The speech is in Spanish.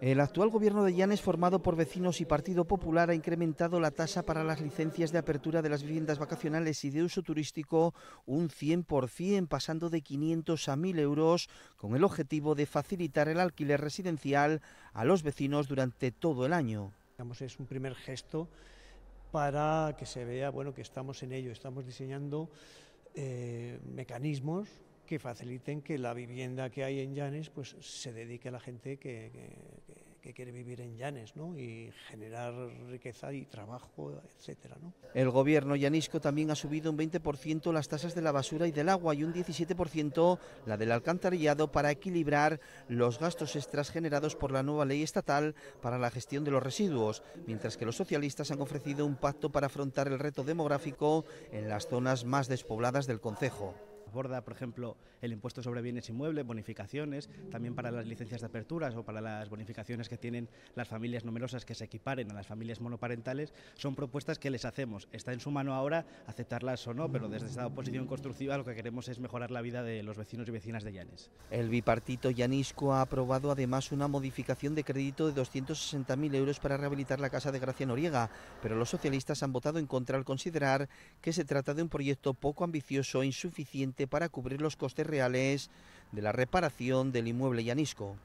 El actual gobierno de Llanes, formado por vecinos y Partido Popular, ha incrementado la tasa para las licencias de apertura de las viviendas vacacionales y de uso turístico un 100%, pasando de 500 a 1.000 euros, con el objetivo de facilitar el alquiler residencial a los vecinos durante todo el año. Es un primer gesto para que se vea bueno, que estamos en ello, estamos diseñando eh, mecanismos que faciliten que la vivienda que hay en Llanes pues, se dedique a la gente que, quiere vivir en Llanes y generar riqueza y trabajo, etc. El gobierno llanisco también ha subido un 20% las tasas de la basura y del agua y un 17% la del alcantarillado para equilibrar los gastos extras generados por la nueva ley estatal para la gestión de los residuos, mientras que los socialistas han ofrecido un pacto para afrontar el reto demográfico en las zonas más despobladas del Concejo. Aborda, por ejemplo, el impuesto sobre bienes inmuebles, bonificaciones, también para las licencias de aperturas o para las bonificaciones que tienen las familias numerosas que se equiparen a las familias monoparentales. Son propuestas que les hacemos. Está en su mano ahora aceptarlas o no, pero desde esta oposición constructiva lo que queremos es mejorar la vida de los vecinos y vecinas de Llanes. El bipartito Llanisco ha aprobado además una modificación de crédito de 260.000 euros para rehabilitar la casa de Gracia Noriega, pero los socialistas han votado en contra al considerar que se trata de un proyecto poco ambicioso e insuficiente para cubrir los costes reales de la reparación del inmueble llanisco.